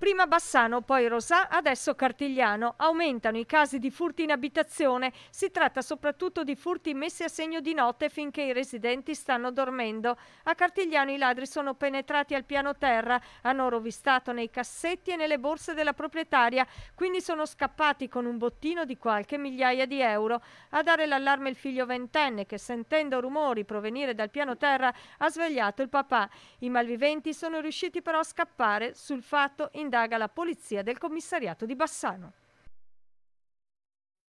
Prima Bassano, poi Rosà, adesso Cartigliano. Aumentano i casi di furti in abitazione. Si tratta soprattutto di furti messi a segno di notte finché i residenti stanno dormendo. A Cartigliano i ladri sono penetrati al piano terra, hanno rovistato nei cassetti e nelle borse della proprietaria, quindi sono scappati con un bottino di qualche migliaia di euro. A dare l'allarme il figlio ventenne che sentendo rumori provenire dal piano terra ha svegliato il papà. I malviventi sono riusciti però a scappare sul fatto in indaga la polizia del commissariato di Bassano.